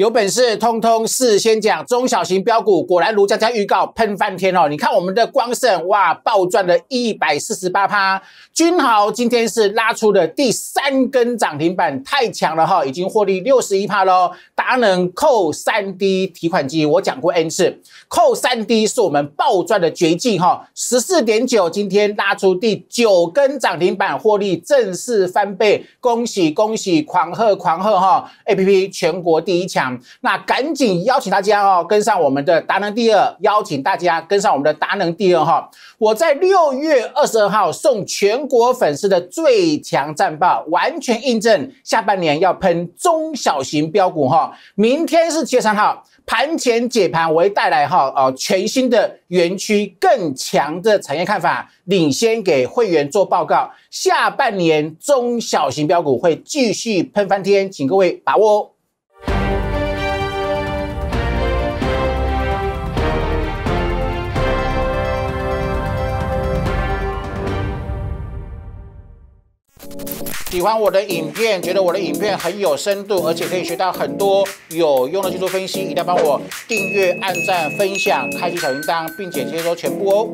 有本事通通事先讲中小型标股，果然卢佳佳预告喷翻天哦！你看我们的光盛哇，暴赚了一百四十八趴，君豪今天是拉出的第三根涨停板，太强了哈，已经获利六十一趴喽。达能扣三 D 提款机，我讲过 N 次，扣三 D 是我们暴赚的绝技哈。十四点九今天拉出第九根涨停板，获利正式翻倍，恭喜恭喜，狂贺狂贺哈！A P P 全国第一强。那赶紧邀请大家哦，跟上我们的达能第二，邀请大家跟上我们的达能第二哈。我在六月二十二号送全国粉丝的最强战报，完全印证下半年要喷中小型标股哈。明天是七月三号，盘前解盘我会带来哈呃全新的园区更强的产业看法，领先给会员做报告。下半年中小型标股会继续喷翻天，请各位把握哦。喜欢我的影片，觉得我的影片很有深度，而且可以学到很多有用的技术分析，一定要帮我订阅、按赞、分享、开启小铃铛，并且接收全部哦。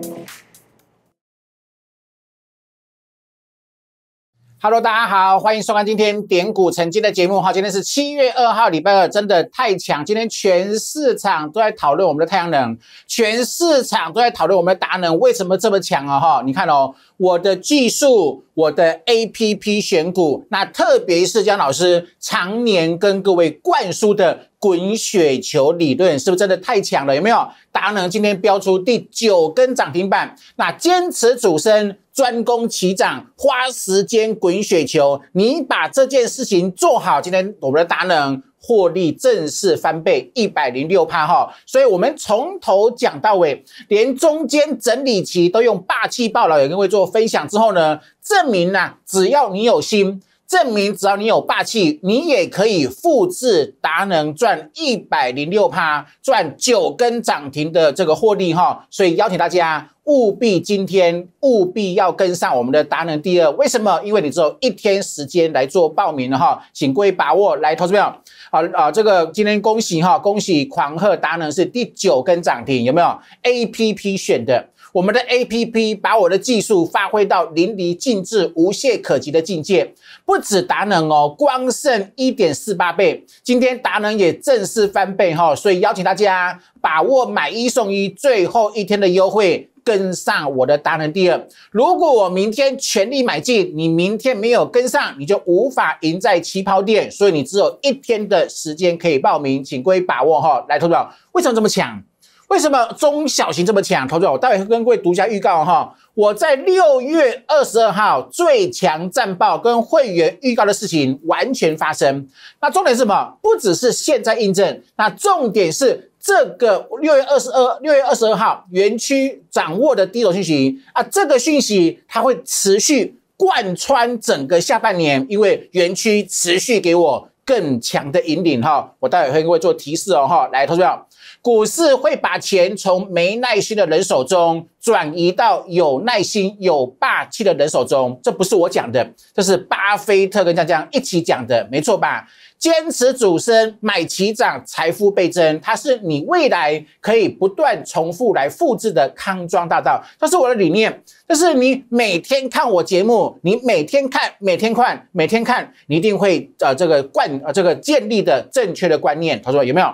Hello，大家好，欢迎收看今天点股晨的节目。哈，今天是七月二号，礼拜二，真的太强！今天全市场都在讨论我们的太阳能，全市场都在讨论我们的达能，为什么这么强啊？哈，你看哦，我的技术，我的 APP 选股，那特别是江老师常年跟各位灌输的滚雪球理论，是不是真的太强了？有没有达能今天标出第九根涨停板，那坚持主升。专攻其长，花时间滚雪球。你把这件事情做好，今天我们的达人获利正式翻倍，一百零六趴哈。所以，我们从头讲到尾，连中间整理期都用霸气爆老有跟各位做分享之后呢，证明呢，只要你有心。证明只要你有霸气，你也可以复制达能赚一百零六趴，赚九根涨停的这个获利哈。所以邀请大家务必今天务必要跟上我们的达能第二。为什么？因为你只有一天时间来做报名了哈，请各位把握来投资没有？好啊，这个今天恭喜哈，恭喜狂贺达能是第九根涨停，有没有？A P P 选的。我们的 A P P 把我的技术发挥到淋漓尽致、无懈可击的境界，不止达能哦，光胜一点四八倍。今天达能也正式翻倍哈，所以邀请大家把握买一送一最后一天的优惠，跟上我的达能第二。如果我明天全力买进，你明天没有跟上，你就无法赢在起跑点，所以你只有一天的时间可以报名，请位把握哈。来，投票，为什么这么抢？为什么中小型这么强？投资者，我待会跟各位独家预告哈，我在六月二十二号最强战报跟会员预告的事情完全发生。那重点是什么？不只是现在印证，那重点是这个六月二十二、六月二十二号园区掌握的第一手讯息啊，这个讯息它会持续贯穿整个下半年，因为园区持续给我更强的引领哈，我待会会做提示哦哈，来，投资者。股市会把钱从没耐心的人手中转移到有耐心、有霸气的人手中，这不是我讲的，这是巴菲特跟嘉嘉一起讲的，没错吧？坚持主升，买齐涨，财富倍增，它是你未来可以不断重复来复制的康庄大道。这是我的理念，这是你每天看我节目，你每天看，每天看，每天看，你一定会呃这个观呃这个建立的正确的观念。他说有没有？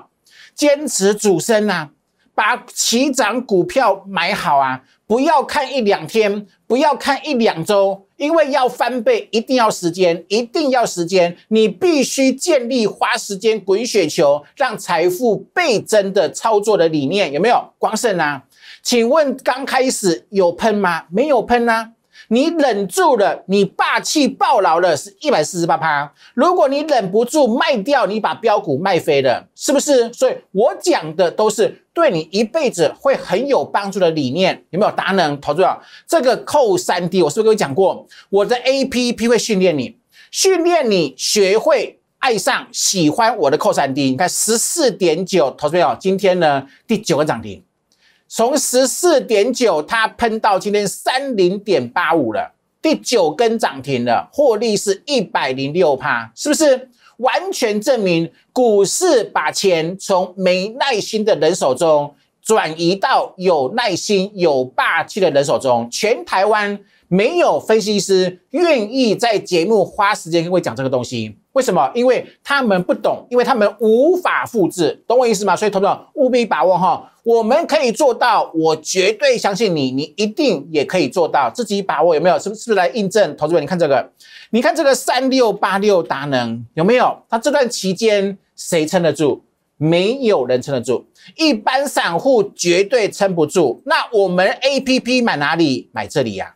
坚持主升啊，把起涨股票买好啊，不要看一两天，不要看一两周，因为要翻倍，一定要时间，一定要时间，你必须建立花时间滚雪球，让财富倍增的操作的理念，有没有？光胜啊，请问刚开始有喷吗？没有喷啊。你忍住了，你霸气暴了了，是一百四十八趴。如果你忍不住卖掉，你把标股卖飞了，是不是？所以我讲的都是对你一辈子会很有帮助的理念，有没有？达人投资友，这个扣三 D，我是不是跟你讲过？我的 APP 会训练你，训练你学会爱上、喜欢我的扣三 D。你看十四点九，投资友，今天呢第九个涨停。从十四点九，它喷到今天三零点八五了，第九根涨停了，获利是一百零六趴，是不是？完全证明股市把钱从没耐心的人手中转移到有耐心、有霸气的人手中。全台湾没有分析师愿意在节目花时间跟我讲这个东西。为什么？因为他们不懂，因为他们无法复制，懂我意思吗？所以同志们务必把握哈，我们可以做到，我绝对相信你，你一定也可以做到，自己把握有没有？是不是？来印证？同志们，你看这个，你看这个三六八六达能有没有？它这段期间谁撑得住？没有人撑得住，一般散户绝对撑不住。那我们 A P P 买哪里？买这里呀？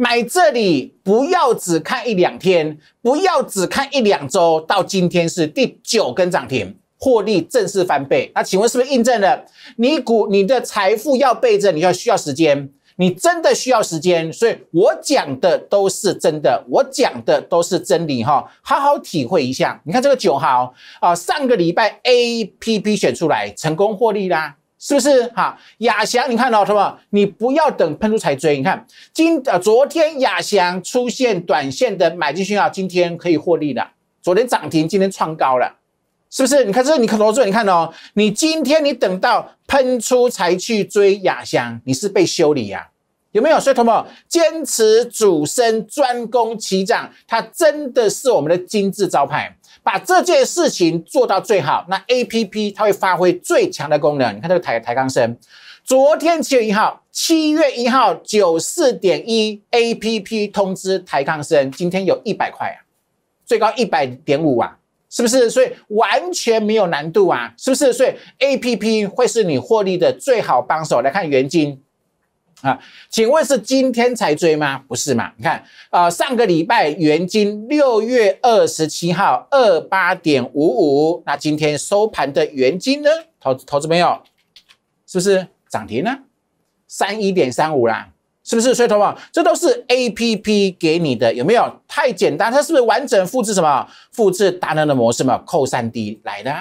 买这里不要只看一两天，不要只看一两周。到今天是第九根涨停，获利正式翻倍。那请问是不是印证了你股你的财富要倍增，你要需要时间，你真的需要时间。所以我讲的都是真的，我讲的都是真理哈。好好体会一下，你看这个九号啊，上个礼拜 A P P 选出来成功获利啦。是不是？哈，亚翔，你看到什么？你不要等喷出才追。你看，今呃，昨天亚翔出现短线的买进讯号，今天可以获利了。昨天涨停，今天创高了，是不是？你看，这你看罗总，你看哦，你今天你等到喷出才去追亚翔，你是被修理呀。有没有？所以同学们坚持主升专攻七涨，它真的是我们的金字招牌，把这件事情做到最好。那 A P P 它会发挥最强的功能。你看这个台台钢升，昨天七月一号，七月一号九四点一，A P P 通知台钢升，今天有一百块啊，最高一百点五啊，是不是？所以完全没有难度啊，是不是？所以 A P P 会是你获利的最好帮手。来看元金。啊，请问是今天才追吗？不是嘛？你看，呃，上个礼拜原金六月二十七号二八点五五，那今天收盘的原金呢？投投资没有？是不是涨停了？三一点三五啦，是不是？所以，投保这都是 A P P 给你的，有没有？太简单，它是不是完整复制什么？复制达能的模式嘛？扣三 D 来的。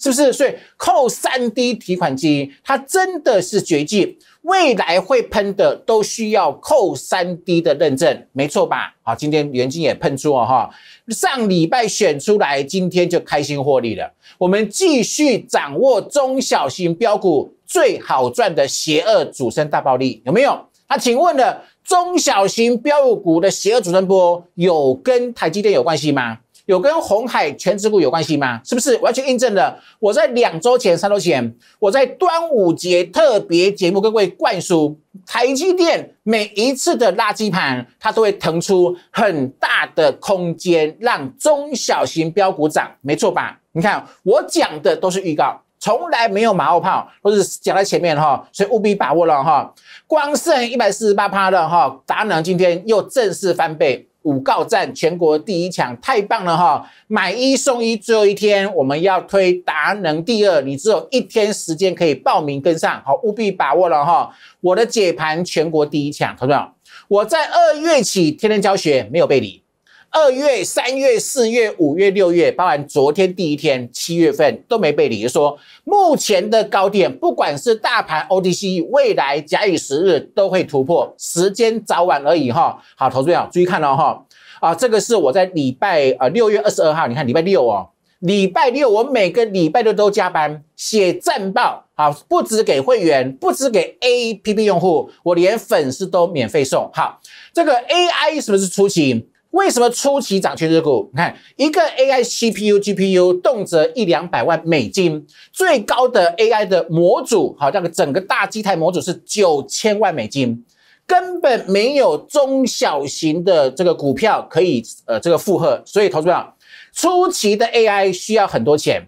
是不是？所以扣三 D 提款机，它真的是绝技，未来会喷的都需要扣三 D 的认证，没错吧？好，今天元金也喷出了哈，上礼拜选出来，今天就开心获利了。我们继续掌握中小型标股最好赚的邪恶主升大暴利，有没有？那请问呢，中小型标股的邪恶主升波有跟台积电有关系吗？有跟红海全职股有关系吗？是不是完全印证了我在两周前、三周前，我在端午节特别节目跟各位灌输，台积电每一次的垃圾盘，它都会腾出很大的空间，让中小型标股涨，没错吧？你看我讲的都是预告，从来没有马后炮，都是讲在前面哈，所以务必把握了哈。光剩一百四十八趴了哈，达能今天又正式翻倍。五告占全国第一强，太棒了哈！买一送一最后一天，我们要推达能第二，你只有一天时间可以报名跟上，好务必把握了哈！我的解盘全国第一强，同志们，我在二月起天天教学，没有背离。二月、三月、四月、五月、六月，包含昨天第一天，七月份都没背离，就说目前的高点，不管是大盘、O t C，未来假以时日都会突破，时间早晚而已哈。好，投资者注意看哦哈，啊，这个是我在礼拜呃六月二十二号，你看礼拜六哦，礼拜六我每个礼拜六都加班写战报，好，不止给会员，不止给 A P P 用户，我连粉丝都免费送。好，这个 A I 什么是初心？为什么初期涨全日股？你看一个 AI CPU GPU 动辄一两百万美金，最高的 AI 的模组，好像整个大机台模组是九千万美金，根本没有中小型的这个股票可以呃这个负荷，所以投资者初期的 AI 需要很多钱。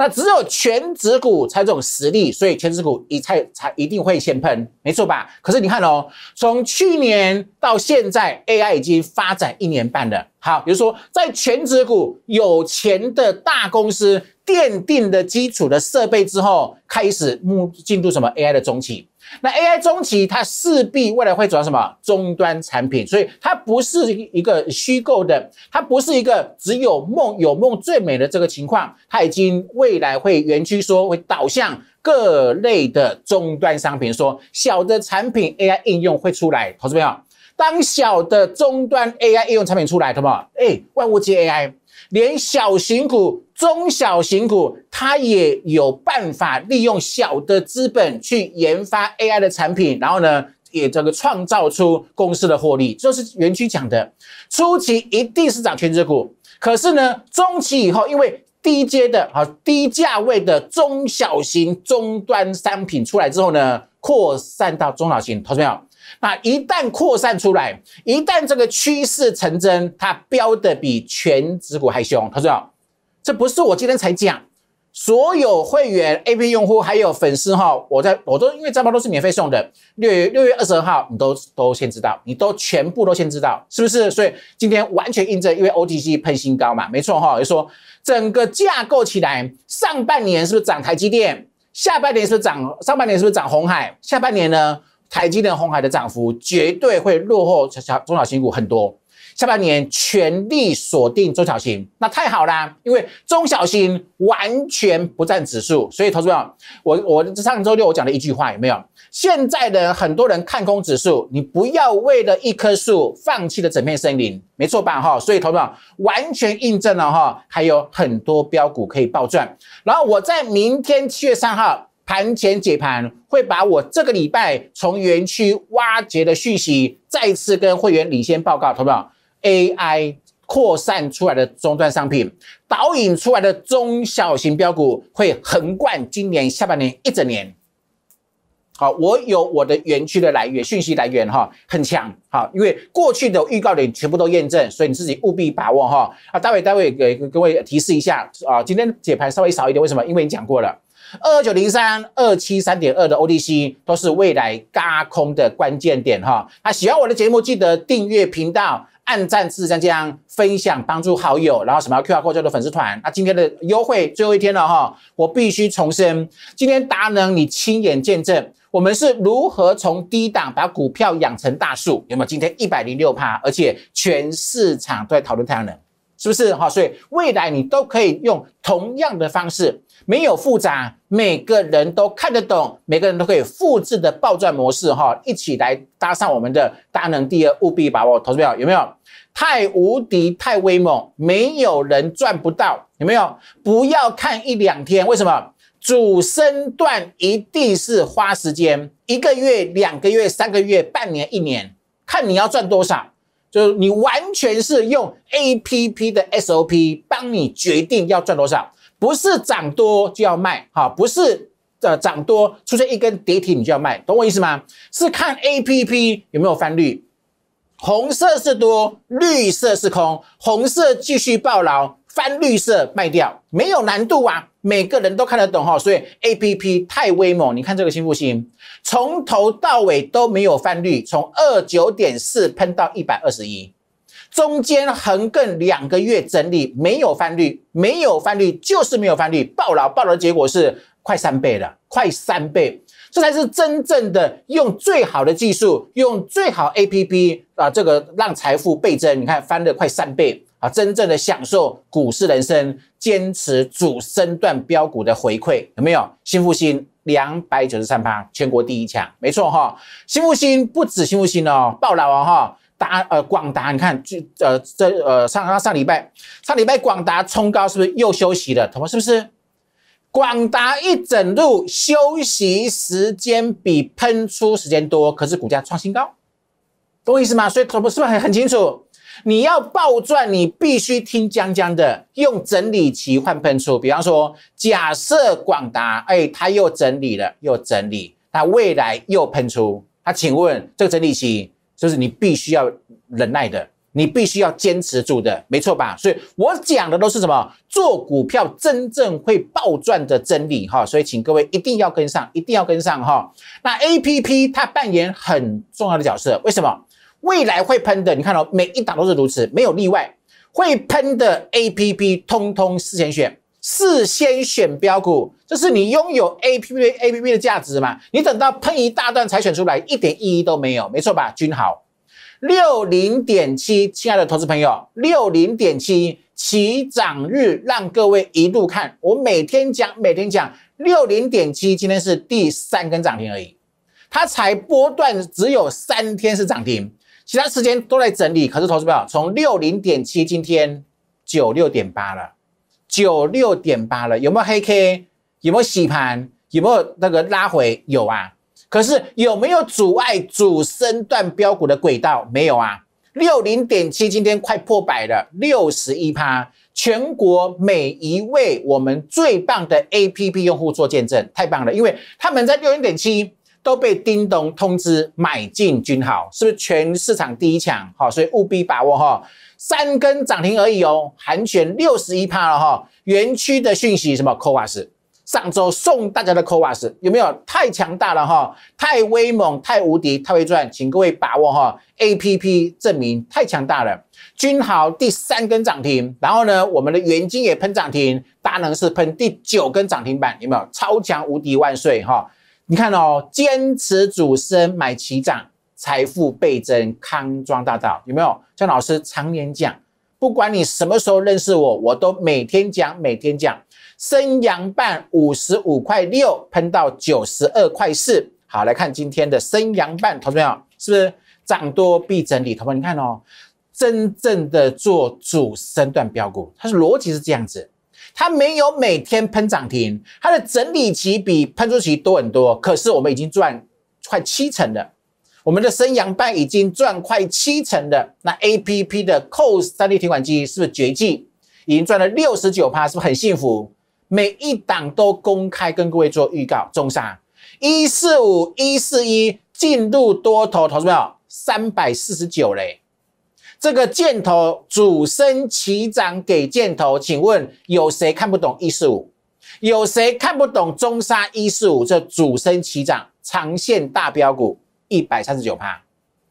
那只有全指股才这种实力，所以全指股一才才一定会先喷，没错吧？可是你看哦，从去年到现在，AI 已经发展一年半了。好，比如说在全指股有钱的大公司奠定的基础的设备之后，开始目进入什么 AI 的中期。那 AI 中期，它势必未来会转什么终端产品？所以它不是一个虚构的，它不是一个只有梦有梦最美的这个情况。它已经未来会园区说会导向各类的终端商品，说小的产品 AI 应用会出来，投资朋友。当小的终端 AI 应用产品出来，不吗？哎，万物皆 AI，连小型股、中小型股，它也有办法利用小的资本去研发 AI 的产品，然后呢，也这个创造出公司的获利。这是园区讲的，初期一定是涨全值股，可是呢，中期以后，因为低阶的啊，低价位的中小型终端商品出来之后呢，扩散到中小型，同学们，有。那一旦扩散出来，一旦这个趋势成真，它飙的比全指股还凶。他说：“这不是我今天才讲，所有会员、A P P 用户还有粉丝哈，我在我都因为这包都是免费送的。六月六月二十二号，你都都先知道，你都全部都先知道，是不是？所以今天完全印证，因为 O T C 喷新高嘛，没错哈。就说整个架构起来，上半年是不是涨台积电？下半年是不是涨？上半年是不是涨红海？下半年呢？”台积电、红海的涨幅绝对会落后中小中小新股很多。下半年全力锁定中小型，那太好啦，因为中小型完全不占指数，所以投资友，我我上周六我讲了一句话有没有？现在的很多人看空指数，你不要为了一棵树放弃了整片森林，没错吧？哈，所以投资友完全印证了哈，还有很多标股可以暴赚。然后我在明天七月三号。盘前解盘会把我这个礼拜从园区挖掘的讯息再次跟会员领先报告，好不好？AI 扩散出来的终端商品，导引出来的中小型标股会横贯今年下半年一整年。好，我有我的园区的来源讯息来源哈，很强。好，因为过去的预告点全部都验证，所以你自己务必把握哈。啊，待会待会给各位提示一下啊，今天解盘稍微少一点，为什么？因为你讲过了。二二九零三二七三点二的 ODC 都是未来嘎空的关键点哈。那喜欢我的节目记得订阅频道，按赞四三三这样分享帮助好友，然后什么 QR 加入我的粉丝团。那今天的优惠最后一天了哈，我必须重申，今天达能你亲眼见证我们是如何从低档把股票养成大树，有没有？今天一百零六趴，而且全市场都在讨论太阳能，是不是哈？所以未来你都可以用同样的方式。没有复杂，每个人都看得懂，每个人都可以复制的暴赚模式哈，一起来搭上我们的大能第二，务必把握投资票，有没有？太无敌，太威猛，没有人赚不到，有没有？不要看一两天，为什么主升段一定是花时间，一个月、两个月、三个月、半年、一年，看你要赚多少，就是你完全是用 A P P 的 S O P 帮你决定要赚多少。不是涨多就要卖，哈，不是呃涨多出现一根跌停你就要卖，懂我意思吗？是看 A P P 有没有翻绿，红色是多，绿色是空，红色继续暴牢，翻绿色卖掉，没有难度啊，每个人都看得懂哈，所以 A P P 太威猛，你看这个新不星从头到尾都没有翻绿，从二九点四喷到一百二十一。中间横亘两个月，整理没有翻绿，没有翻绿就是没有翻绿。暴老，暴劳的结果是快三倍了，快三倍，这才是真正的用最好的技术，用最好 A P P 啊，这个让财富倍增。你看翻了快三倍啊，真正的享受股市人生，坚持主升段标股的回馈有没有？新复星两百九十三趴，全国第一强，没错哈。新复星不止新复星哦，暴老哦，哈。达呃广达你看就呃这呃上上上礼拜上礼拜广达冲高是不是又休息了？他们是不是广达一整路休息时间比喷出时间多？可是股价创新高，懂我意思吗？所以他们是不是很很清楚？你要暴赚，你必须听江江的，用整理期换喷出。比方说，假设广达哎，它又整理了又整理，它未来又喷出，它请问这个整理期？就是你必须要忍耐的，你必须要坚持住的，没错吧？所以，我讲的都是什么做股票真正会暴赚的真理，哈！所以，请各位一定要跟上，一定要跟上，哈！那 A P P 它扮演很重要的角色，为什么？未来会喷的，你看到每一档都是如此，没有例外，会喷的 A P P 通通四选选。事先选标股，就是你拥有 A P P A P P 的价值嘛？你等到喷一大段才选出来，一点意义都没有，没错吧？君好，六零点七，亲爱的投资朋友，六零点七起涨日，让各位一路看。我每天讲，每天讲，六零点七，今天是第三根涨停而已，它才波段只有三天是涨停，其他时间都在整理。可是投资朋友，从六零点七，今天九六点八了。九六点八了，有没有黑 K？有没有洗盘？有没有那个拉回？有啊。可是有没有阻碍主升段标股的轨道？没有啊。六零点七，今天快破百了，六十一趴。全国每一位我们最棒的 APP 用户做见证，太棒了，因为他们在六零点七。都被叮咚通知买进君豪，是不是全市场第一强？好，所以务必把握哈，三根涨停而已哦，含权六十一趴了哈。园区的讯息什么？科瓦斯上周送大家的科瓦斯有没有？太强大了哈，太威猛，太无敌，太会赚，请各位把握哈。A P P 证明太强大了，君豪第三根涨停，然后呢，我们的元金也喷涨停，大能是喷第九根涨停板，有没有？超强无敌万岁哈。你看哦，坚持主升买齐涨，财富倍增康庄大道有没有？像老师常年讲，不管你什么时候认识我，我都每天讲，每天讲。生阳半五十五块六，喷到九十二块四。好，来看今天的生阳半，同学们是不是涨多必整理？同学们你看哦，真正的做主升段标股，它是逻辑是这样子。它没有每天喷涨停，它的整理期比喷出期多很多。可是我们已经赚快七成的，我们的升阳半已经赚快七成的。那 A P P 的 COS 三 D 提款机是不是绝技？已经赚了六十九趴，是不是很幸福？每一档都公开跟各位做预告，中沙一四五一四一进入多头，投资没票？三百四十九嘞。这个箭头主升旗涨给箭头，请问有谁看不懂一四五？有谁看不懂中沙一四五这主升旗涨长线大标股一百三十九趴？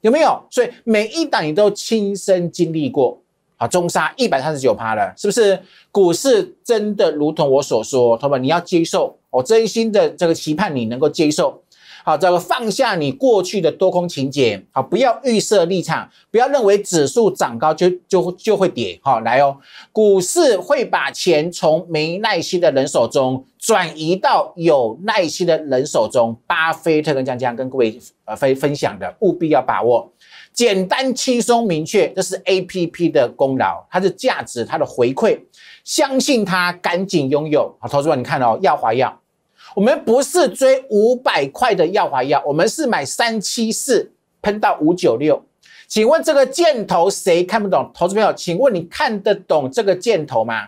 有没有？所以每一档你都亲身经历过啊！中沙一百三十九趴了，是不是？股市真的如同我所说，朋友们，你要接受，我真心的这个期盼你能够接受。好，这个放下你过去的多空情节，好，不要预设立场，不要认为指数涨高就就就会跌，好，来哦，股市会把钱从没耐心的人手中转移到有耐心的人手中，巴菲特跟江江跟各位呃分分享的，务必要把握，简单、轻松、明确，这是 A P P 的功劳，它的价值，它的回馈，相信它，赶紧拥有，好，投资官，你看哦，要华要。我们不是追五百块的耀华药，我们是买三七四喷到五九六。请问这个箭头谁看不懂？投资朋友，请问你看得懂这个箭头吗？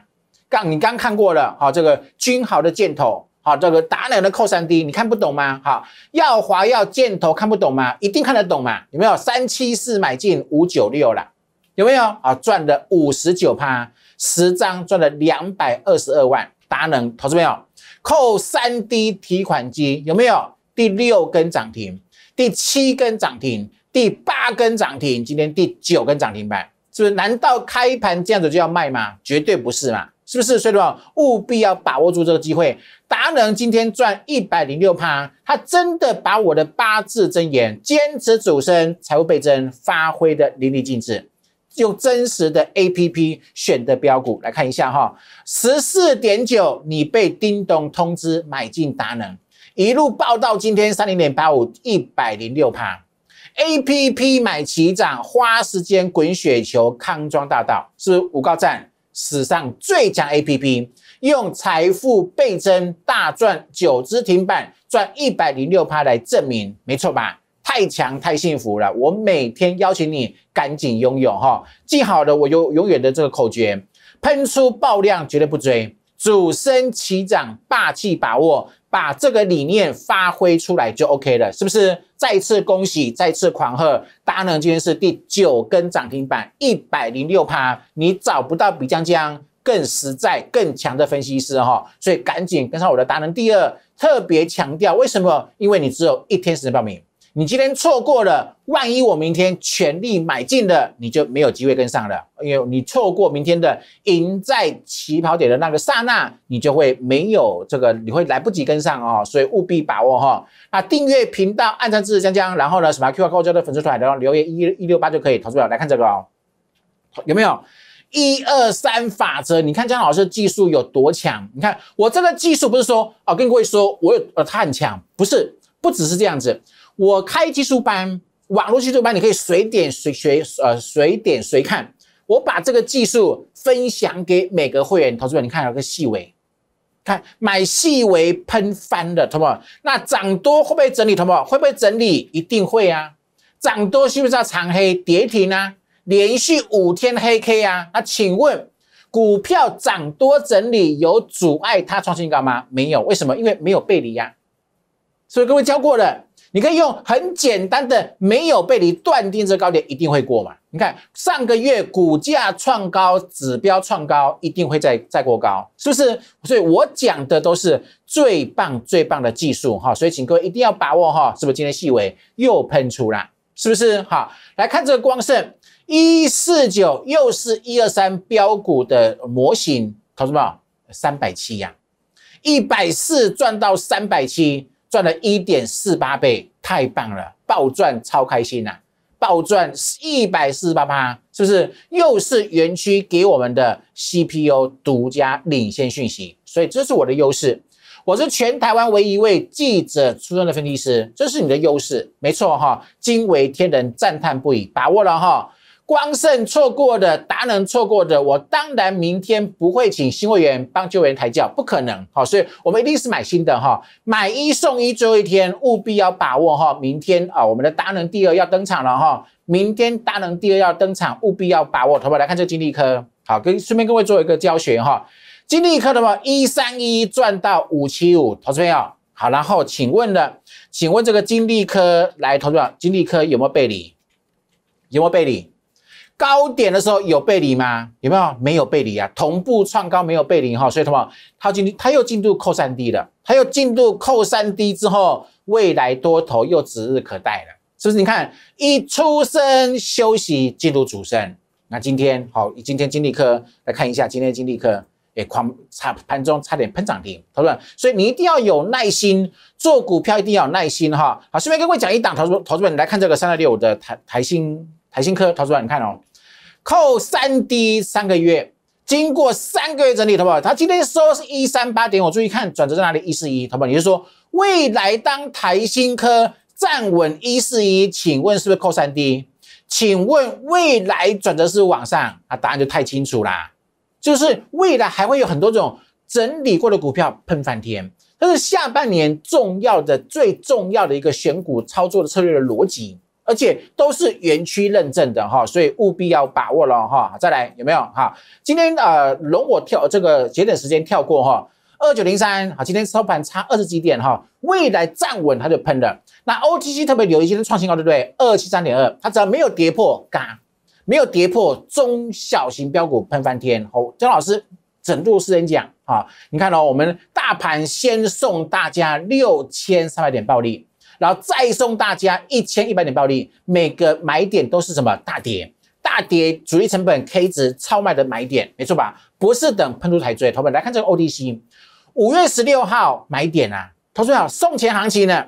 刚你刚看过了，好，这个君豪的箭头，好，这个达能的扣三 D，你看不懂吗？好，耀华耀箭头看不懂吗？一定看得懂嘛？有没有三七四买进五九六了？有没有？好，赚了五十九趴，十张赚了两百二十二万。达能投资朋友。扣三 D 提款机有没有？第六根涨停，第七根涨停，第八根涨停，今天第九根涨停板，是不是？难道开盘这样子就要卖吗？绝对不是嘛！是不是？所以说务必要把握住这个机会。达能今天赚一百零六趴，他真的把我的八字真言“坚持主升，财富倍增”发挥的淋漓尽致。用真实的 APP 选的标股来看一下哈，十四点九，你被叮咚通知买进达能，一路报到今天三零点八五，一百零六趴。APP 买齐涨，花时间滚雪球，康庄大道是五高站史上最强 APP，用财富倍增大赚九只停板赚一百零六趴来证明，没错吧？太强太幸福了！我每天邀请你赶紧拥有哈，记好了，我有永远的这个口诀：喷出爆量，绝对不追，主升起涨，霸气把握，把这个理念发挥出来就 OK 了，是不是？再次恭喜，再次狂贺！达能今天是第九根涨停板，一百零六趴，你找不到比江江更实在更强的分析师哈，所以赶紧跟上我的达能第二，特别强调为什么？因为你只有一天时间报名。你今天错过了，万一我明天全力买进的，你就没有机会跟上了，因为你错过明天的赢在起跑点的那个刹那，你就会没有这个，你会来不及跟上哦。所以务必把握哈。那订阅频道，按赞支持江江，然后呢，什么 QQ 交流的粉丝团，然后留言一一六八就可以。投出者来看这个哦，有没有一二三法则？你看江老师技术有多强？你看我这个技术不是说哦，跟各位说我有他很强，不是，不只是这样子。我开技术班，网络技术班，你可以随点随学，呃，随点随看。我把这个技术分享给每个会员、投资人。你看有个细微，看买细微喷翻的，懂不？那涨多会不会整理，同不？会不会整理？一定会啊。涨多是不是要长黑跌停啊？连续五天黑 K 啊。那请问，股票涨多整理有阻碍它创新高吗？没有，为什么？因为没有背离呀。所以各位教过了。你可以用很简单的，没有被你断定这高点一定会过嘛？你看上个月股价创高，指标创高，一定会再再过高，是不是？所以我讲的都是最棒最棒的技术，哈，所以请各位一定要把握，哈，是不是？今天微又喷出啦，是不是？好，来看这个光盛一四九，又是一二三标股的模型，同志们，三百七呀，一百四赚到三百七。赚了一点四八倍，太棒了，暴赚超开心呐！暴赚一百四十八趴，是不是？又是园区给我们的 CPU 独家领先讯息，所以这是我的优势。我是全台湾唯一一位记者出身的分析师，这是你的优势，没错哈！惊为天人，赞叹不已，把握了哈！光胜错过的，达能错过的，我当然明天不会请新会员帮旧会员抬轿，不可能，好，所以我们一定是买新的哈，买一送一，最后一天务必要把握哈，明天啊，我们的达能第二要登场了哈，明天达能第二要登场，务必要把握，好不好？来看这个金利科，好，跟顺便各位做一个教学哈，金利科的话一三一赚到五七五，投资朋友，好，然后请问的，请问这个金利科来投资者，金利科有没有背离？有没有背离？高点的时候有背离吗？有没有？没有背离啊，同步创高没有背离哈，所以什么？它今天它又进入扣三 D 了，它又进入扣三 D 之后，未来多头又指日可待了，是不是？你看一出生休息进入主升，那今天好，今天金立科来看一下，今天金立科哎，狂差盘中差点喷涨停，同志们，所以你一定要有耐心做股票，一定要有耐心哈。好，顺便各位讲一档，投资投资你来看这个三二六五的台台兴台新科，投资者你看哦。扣三低三个月，经过三个月整理，好不好？它今天收是一三八点，我注意看转折在哪里，一四一，好不好？你是说未来当台新科站稳一四一，请问是不是扣三低？请问未来转折是往上？啊，答案就太清楚啦，就是未来还会有很多种整理过的股票喷翻天，这是下半年重要的、最重要的一个选股操作的策略的逻辑。而且都是园区认证的哈，所以务必要把握了哈。再来有没有哈？今天呃，容我跳这个节点时间跳过哈。二九零三好，今天收盘差二十几点哈，未来站稳它就喷了。那 OTC 特别留意，今天创新高对不对？二七三点二，它只要没有跌破，嘎，没有跌破中小型标股喷翻天。好，张老师整度私人讲哈，你看哦，我们大盘先送大家六千三百点暴利。然后再送大家一千一百点暴利，每个买点都是什么大跌，大跌主力成本 K 值超卖的买点，没错吧？不是等喷出台追。朋友们来看这个 OTC，五月十六号买点啊，投资好送钱行情呢。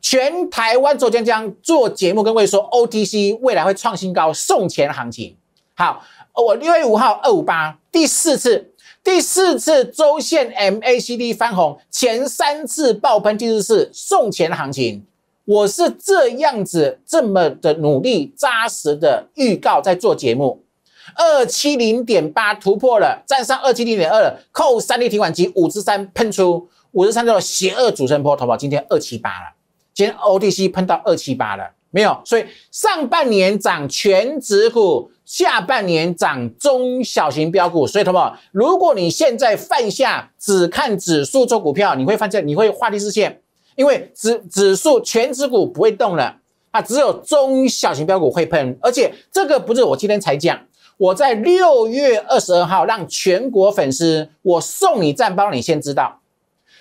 全台湾做江江做节目跟位说，OTC 未来会创新高，送钱行情。好，我六月五号二五八第四次。第四次周线 MACD 翻红，前三次爆喷，第四是送钱行情。我是这样子这么的努力扎实的预告在做节目。二七零点八突破了，站上二七零点二了，扣三力提款机五十三喷出，五十三叫做邪恶主升波，投保今天二七八了，今天 OTC 喷到二七八了没有？所以上半年涨全指股。下半年涨中小型标股，所以同么？如果你现在犯下只看指数做股票，你会犯现你会画地自限，因为指指数全指股不会动了啊，只有中小型标股会喷。而且这个不是我今天才讲，我在六月二十二号让全国粉丝，我送你战报，你先知道。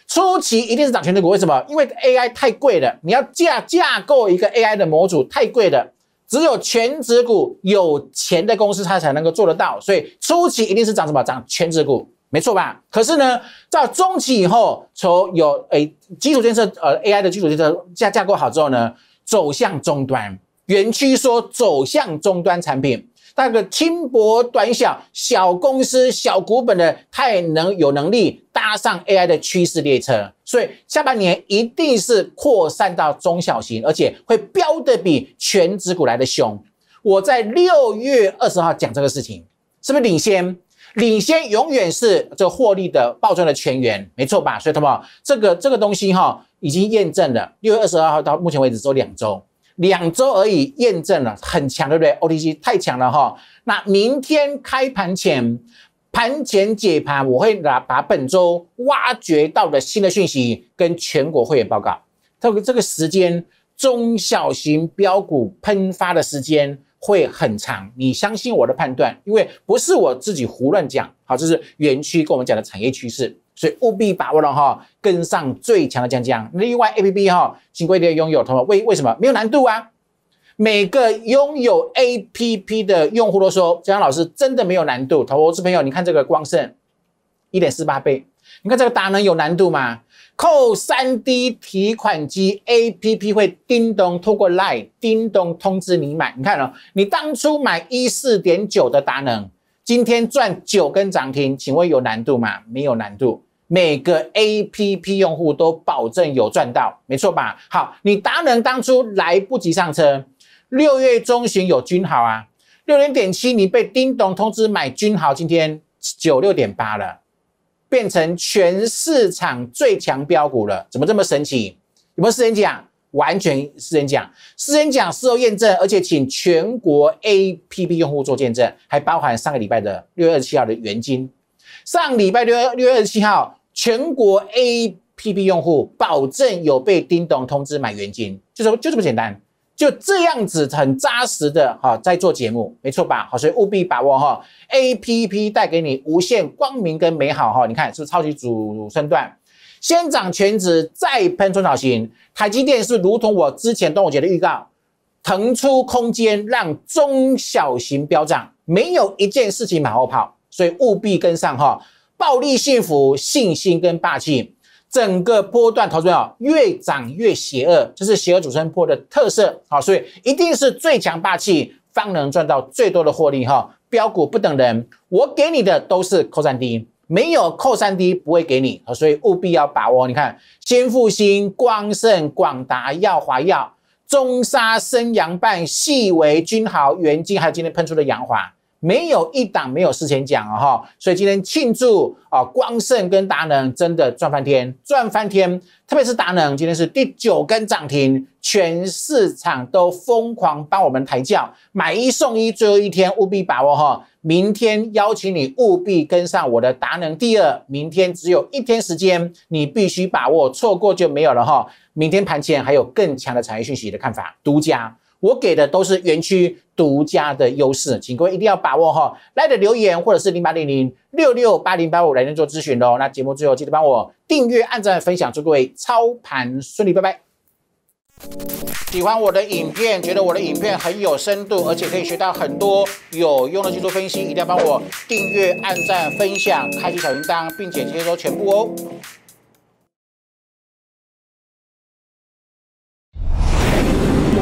初期一定是涨全指股，为什么？因为 AI 太贵了，你要架架构一个 AI 的模组太贵了。只有全职股有钱的公司，它才能够做得到。所以初期一定是涨什么？涨全职股，没错吧？可是呢，到中期以后，从有诶基础建设，呃 AI 的基础建设架架构好之后呢，走向终端园区，说走向终端产品。那个轻薄短小小公司小股本的，它也能有能力搭上 AI 的趋势列车，所以下半年一定是扩散到中小型，而且会飙得比全指股来的凶。我在六月二十号讲这个事情，是不是领先？领先永远是这获利的暴赚的全员，没错吧？所以他们这个这个东西哈，已经验证了。六月二十二号到目前为止只有两周。两周而已，验证了很强，对不对？OTC 太强了哈。那明天开盘前，盘前解盘，我会拿把本周挖掘到的新的讯息跟全国会员报告。这个这个时间，中小型标股喷发的时间会很长。你相信我的判断，因为不是我自己胡乱讲，好，这是园区跟我们讲的产业趋势。所以务必把握了哈，跟上最强的江江。另外，A P P 哈，请规定拥有，他们为为什么没有难度啊？每个拥有 A P P 的用户都说，江江老师真的没有难度。投资朋友，你看这个光胜一点四八倍，你看这个达能有难度吗？扣三 D 提款机 A P P 会叮咚通过 Line 叮咚通知你买。你看哦，你当初买一四点九的达能，今天赚九根涨停，请问有难度吗？没有难度。每个 A P P 用户都保证有赚到，没错吧？好，你达人当初来不及上车，六月中旬有军豪啊，六零点七，你被丁董通知买军豪，今天九六点八了，变成全市场最强标股了，怎么这么神奇？有没有四人奖？完全四人奖，四人奖事后验证，而且请全国 A P P 用户做见证，还包含上个礼拜的六月二十七号的原金。上礼拜六月六月二十七号，全国 A P P 用户保证有被叮咚通知买元金，就说就这么简单，就这样子很扎实的哈，在做节目，没错吧？好，所以务必把握哈，A P P 带给你无限光明跟美好哈。你看是不是超级主升段？先涨全值，再喷中小型。台积电是如同我之前端午节的预告，腾出空间让中小型飙涨，没有一件事情马后炮。所以务必跟上哈，暴力幸福、信心跟霸气，整个波段投资要，越涨越邪恶，这是邪恶主升波的特色。好，所以一定是最强霸气，方能赚到最多的获利哈。标股不等人，我给你的都是扣三 D，没有扣三 D 不会给你。所以务必要把握，你看，先复兴、光盛、广达、耀华药、中沙生、阳半、细微、君豪、元金，还有今天喷出的阳华。没有一档没有事前讲啊哈，所以今天庆祝啊，光胜跟达能真的赚翻天，赚翻天！特别是达能今天是第九根涨停，全市场都疯狂帮我们抬轿，买一送一，最后一天务必把握哈！明天邀请你务必跟上我的达能第二，明天只有一天时间，你必须把握，错过就没有了哈！明天盘前还有更强的产业讯息的看法，独家。我给的都是园区独家的优势，请各位一定要把握哈！来的留言或者是零八零零六六八零八五来电做咨询哦。那节目最后记得帮我订阅、按赞、分享，祝各位操盘顺利，拜拜！喜欢我的影片，觉得我的影片很有深度，而且可以学到很多有用的技术分析，一定要帮我订阅、按赞、分享、开启小铃铛，并且接收全部哦。